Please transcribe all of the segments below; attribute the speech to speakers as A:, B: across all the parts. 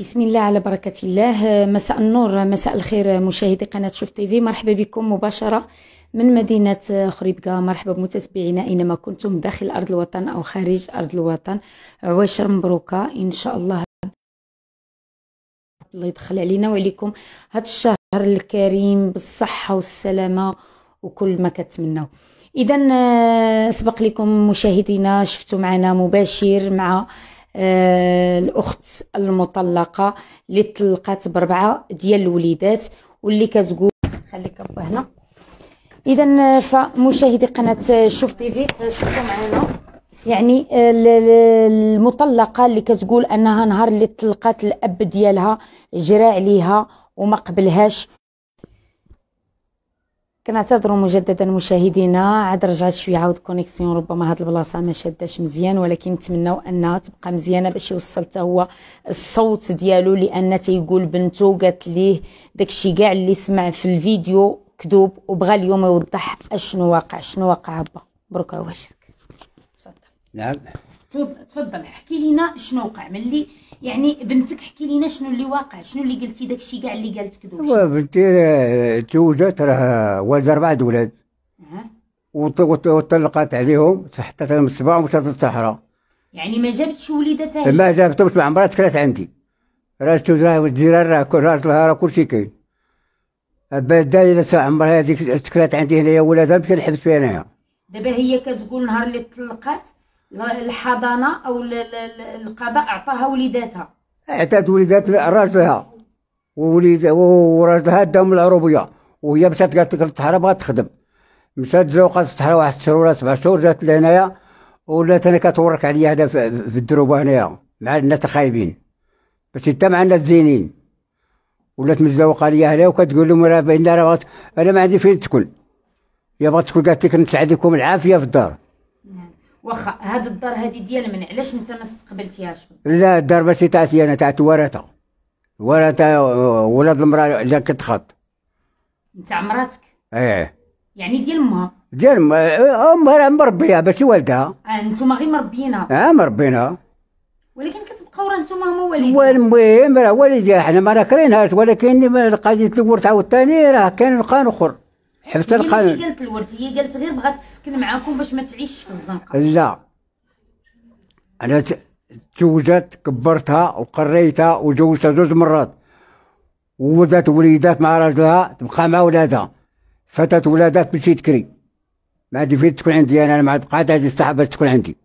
A: بسم الله على بركة الله مساء النور مساء الخير مشاهدي قناة شوف تيفي مرحبا بكم مباشرة من مدينة خريبكة مرحبا بمتتبعينا أينما كنتم داخل أرض الوطن أو خارج أرض الوطن عواشر مبروكة إن شاء الله الله يدخل علينا وعليكم هاد الشهر الكريم بالصحة والسلامة وكل ما كتمناو إذا آه، سبق لكم مشاهدينا شفتوا معنا مباشر مع آه، الاخت المطلقه اللي طلقات بربعه ديال الوليدات واللي كتقول خليك ابا هنا اذا آه، فمشاهدي قناه آه، شوف تي في شفتوا معنا يعني المطلقه اللي كتقول انها نهار اللي طلقات الاب ديالها جرى عليها وما قبلهاش كنعتذروا مجددا مشاهدينا عاد رجعت شويه عاود كونيكسيون ربما هاد البلاصه ما شاداش مزيان ولكن نتمناو انها تبقى مزيانه باش يوصل حتى هو الصوت ديالو لان تيقول بنته قالت ليه داكشي كاع اللي سمع في الفيديو كذوب وبغى اليوم يوضح اشنو واقع شنو واقع با بركه واش تفضل نعم تفضل احكي لينا شنو وقع ملي يعني بنتك احكي لينا شنو اللي واقع شنو اللي قلتي داكشي كاع اللي قالت كذوب وا
B: بنتي آه، تزوجت راه والد اربع اولاد وطلقات عليهم حتى لهم السبع ومشات للصحراء
A: يعني ما جابتش وليدات ما
B: جابتهمش مع مرات كرات عندي راه تزوج راه الجيران راه كل راجلها راه كلشي كاين ساعه عمرها هذيك تكرات عندي هنايا ولادها مشى الحبس فيها انايا
A: دابا هي كتقول نهار اللي طلقات الحضانه او القضاء عطاها وليداتها
B: عطات وليدات راجلها ووليد وراجلها داهم العروبيه وهي مشات قالت لك للطحاره بغات تخدم مشات زوقات الطحاره واحد الشهر ولا سبع شهور جات لهنايا ولات انا كتورك عليا هنا في الدروبه هنايا مع الناس الخايبين باش انت مع الناس الزينين ولات متزوقه عليا هنا وكتقول لهم راه بان انا ما عندي فين تكون يا بغات تكون قالت لك نسعدكم لكم العافيه في الدار
A: واخا هاد الدار هادي ديال من علاش انت ما استقبلتيهاش
B: لا الدار ماشي تاعتي انا تاعت ورثه ورثه ولاد المراه اللي كتخط
A: نتاع مراتك ايه يعني ديال امها
B: ديال امها مربيها ماشي والدها
A: اه نتوما غير مربيينها
B: اه مربيينها
A: ولكن كتبقاو راه نتوما هما والدين
B: المهم راه والدي حنا ما راكرينهاش ولكن القضيه الورثه والثاني راه كاين قانون اخر حرفت القانون هي
A: قالت الورث هي قالت غير بغات تسكن معاكم باش ما تعيش في الزنقه
B: لا انا تزوجت كبرتها وقريتها وجوزتها زوج مرات وولدت وليدات مع راجلها تبقى مع ولادها فتات ولادات بشي تكري ما عندي فين تكون عندي انا ما بقات هذه الصحة باش تكون عندي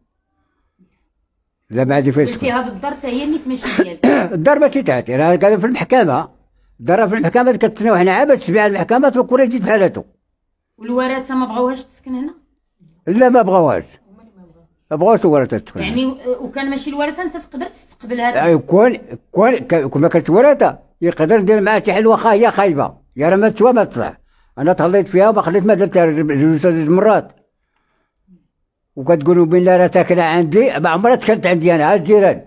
B: لا ما عندي فين قلتي
A: هذا الدار حتى نيت ماشي ديالك
B: الدار ماشي تاعتي راه قالوا في المحكمه الدار في المحكمه كتسناو حنا عاد باش تبيع المحكمه تبقى جيت بحالته
A: والورثه ما بغاوهاش تسكن هنا
B: لا ما بغاوهاش ما بغاوش الورثه تسكن يعني
A: وكان ماشي الورثه انت تقدر تستقبل هذا يعني
B: كون كون كون ما كانت ورثه يقدر يدير معاه شي حلوه خا هي خايبه يا راه ما تسوى ما تطلع انا تهليت فيها وما خليت ما درتها جوج جوج مرات وكتقولوا بلي راه تاكله عندي ما عمرها تكنت عندي انا هاد الجيران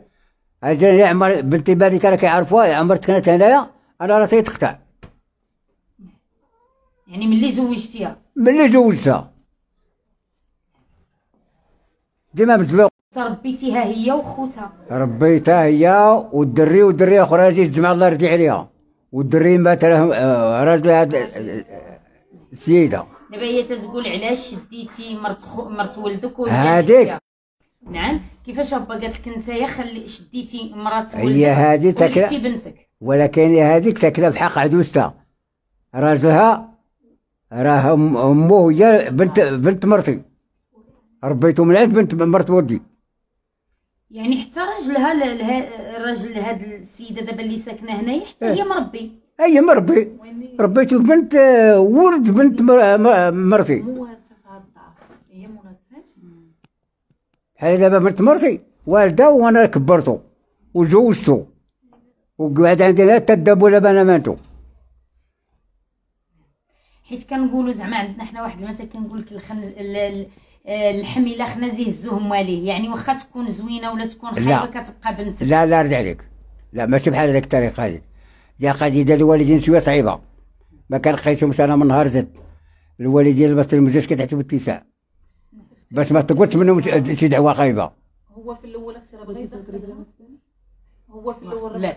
B: هاد الجيران عمر بنتي بالك راه كيعرفوها عمرها تكنت هنايا انا راه تيتقطع
A: يعني ملي زوجتيها
B: ملي زوجتها ديما متبوق
A: تربيتيها هي وخوتها
B: ربيتها هي والدري والدري اخرى جيت تجمع الله يرضي عليها والدري مات آه، راجل هاد آه، السيده
A: دابا هي تتقول علاش شديتي مرت خو... مرت ولدك هاديك نعم كيفاش هبا قالت لك نتايا خلي شديتي مرات ولدك هي هادي تاكله بنتك
B: ولكن هاديك تاكله بحق عدوستها راجلها راه امه هي بنت بنت مرتي ربيته من عند بنت مرت ولدي
A: يعني حتى راجلها الراجل هاد السيده دابا اللي ساكنه هنايا حتى هي إيه. مربي
B: اي مربي ربيته بنت ولد بنت مرتي بحال دابا بنت مرتي والده وانا كبرته وجوزته وقعد عندنا حتى ولا لبنا مانتو
A: حيت كنقولوا زعما عندنا حنا واحد المثل كنقول لك الخنز آه، اللحم الا خنازيه الزهم واليه يعني واخا تكون زوينه ولا تكون خايبه كتبقى بنت لا
B: لا رد عليك لا ماشي بحال هذيك الطريقه هذيك يا قضيه الوالدين شويه صعيبه ما كنلقيتهمش انا من نهار زدت الوالدين ما المجلس كتعتب التساع باش ما تقولش منهم شي دعوه خايبه
C: هو في الاول اختي راه بغيت هو في
A: الاول لا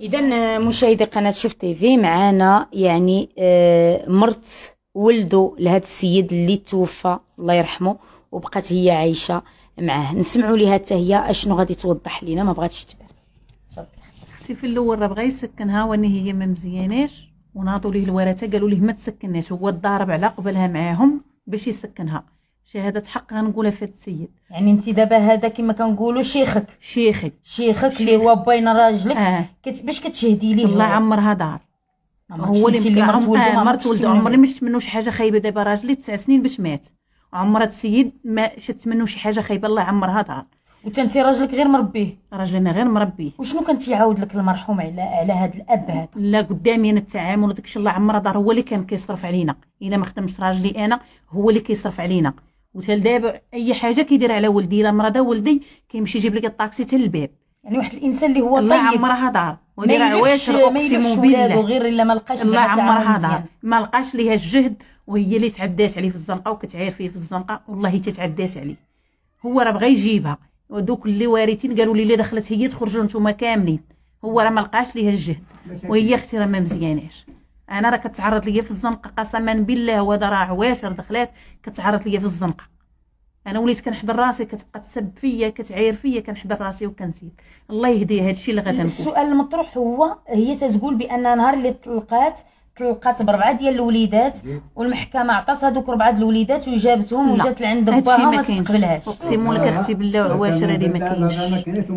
A: اذا مشاهدي قناه شوف تي في معانا يعني آه، مرت ولدو لهذا السيد اللي توفى الله يرحمه وبقات هي عايشه معاه نسمعوا ليها حتى هي اشنو غادي توضح لينا ما بغاتش تبان
C: اختي في الاول راه بغا يسكنها وان هي ما مزياناش وناضوا ليه الورثه قالوا ليه ما تسكناش هو ضارب على قبلها معاهم باش يسكنها شهاده حق غنقولها في هذا السيد يعني انت دابا هذا كما كنقولوا شيخك شيخك شيخك اللي
A: هو باين راجلك آه. كت باش كتشهدي ليه الله عمرها دار هو اللي اللي آه، مرت ولده عمري ما
C: شفت منه شي حاجه خايبه دابا راجلي تسع سنين باش مات عمر هذا السيد ما شفت منه شي حاجه خايبه الله عمرها دار وانت انت راجلك غير مربيه راجلنا غير مربيه وشنو كان تيعاود لك المرحوم على على هذا الاب هذا لا قدامي انا التعامل وداكشي الله يعمرها دار هو اللي كان كيصرف علينا الا ما خدمش راجلي انا هو اللي كيصرف علينا وتال دابا اي حاجه كيدير على ولدي الا مرضى ولدي كيمشي يجيب لك الطاكسي حتى للباب يعني واحد الانسان اللي هو الله طيب، عمرها دار ودير عواشر اقسم بالله غير الا ما
A: لقاش الله عمرها دار
C: ما لقاش ليها الجهد وهي اللي تعدات عليه في الزنقه وكتعاير فيه في الزنقه والله تتعدات عليه هو راه بغى يجيبها ودوك اللي وارثين قالوا لي اللي دخلت هي تخرجوا نتوما كاملين هو راه ما لقاش ليها الجهد وهي اختي راه ما مزياناش انا راه كتعرض ليا في الزنقه قسما بالله وهذا راه عواشر دخلات كتعرض ليا في الزنقه انا وليت كنحضر راسي كتبقى تسب فيا كتعاير فيا كنحضر راسي وكنزيد الله يهديها هادشي اللي غادا السؤال المطروح هو هي تتقول بان نهار اللي طلقات طلقات
A: بربعه ديال الوليدات والمحكمه عطات هذوك ربعه الوليدات وجابتهم وجات لعند باها
B: ما استقبلهاش اقسم لك اختي بالله وعواشر هذه ما كاينش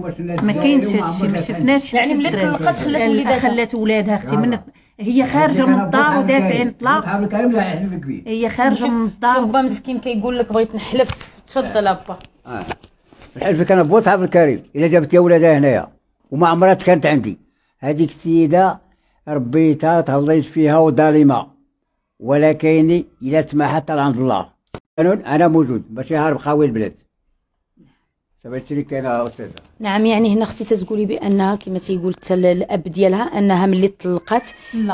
B: ما كاينش هادشي ما شفناش يعني ملي طلقات خلات وليداتها خلات
C: ولادها اختي من يعني هي خارجه من الدار ودافع طلاق صحاب الكريم لا هي خارجه من الدار با مسكين كيقول لك بغيت نحلف
A: تفضل آه. ابا
B: آه. نحلفك انا بو صحاب الكريم الا جابت يا ولادها هنايا وما عمرها كانت عندي هذيك السيده ربيتها تهضيت فيها وظالمه ولكن الا تماحت حتى لعند الله انا موجود باش يهرب خاوي البلاد سمعتي لي كاينه استاذه
A: نعم يعني هنا اختي تتقولي بانها كما تيقول حتى الاب ديالها انها ملي طلقات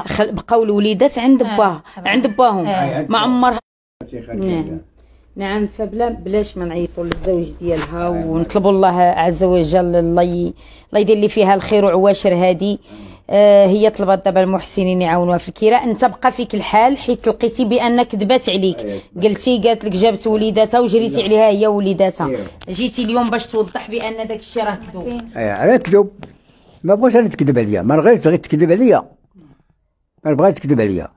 A: خل... بقاو الوليدات عند باها عند باهم آه. ما عمرها نعم. نعم فبلا بلاش ما نعيطوا للزوج ديالها آه. ونطلبوا الله عز وجل الله الله يدير لي فيها الخير وعواشر هذه آه، هي طلبت دابا المحسنين يعاونوها في الكراء انت بقى فيك الحال حيت لقيتي بان كذبات عليك آه، قلتي قالت لك جابت وليداتها وجريتي عليها هي وليداتها إيه. جيتي اليوم باش توضح بان داك الشيء راه كذوب
B: ايه راه كذوب ما بغاش انا تكذب عليا ما غير تكذب عليا ما بغاش تكذب عليا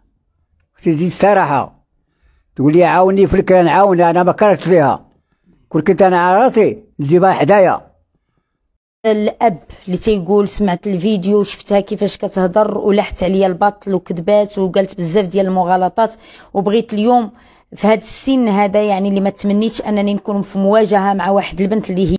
B: اختي تزيد الصراحه تقول لي عاوني في الكراء نعاونها انا ما كرهتش فيها كون كنت انا على راسي نجيبها حدايا الاب اللي
A: تيقول سمعت الفيديو وشفتها كيفاش كتهضر ولحت عليا البطل وكذبات وقالت بزاف ديال المغالطات وبغيت اليوم في هذا السن هذا يعني اللي ما تمنيتش انني نكون في مواجهه مع واحد البنت اللي هي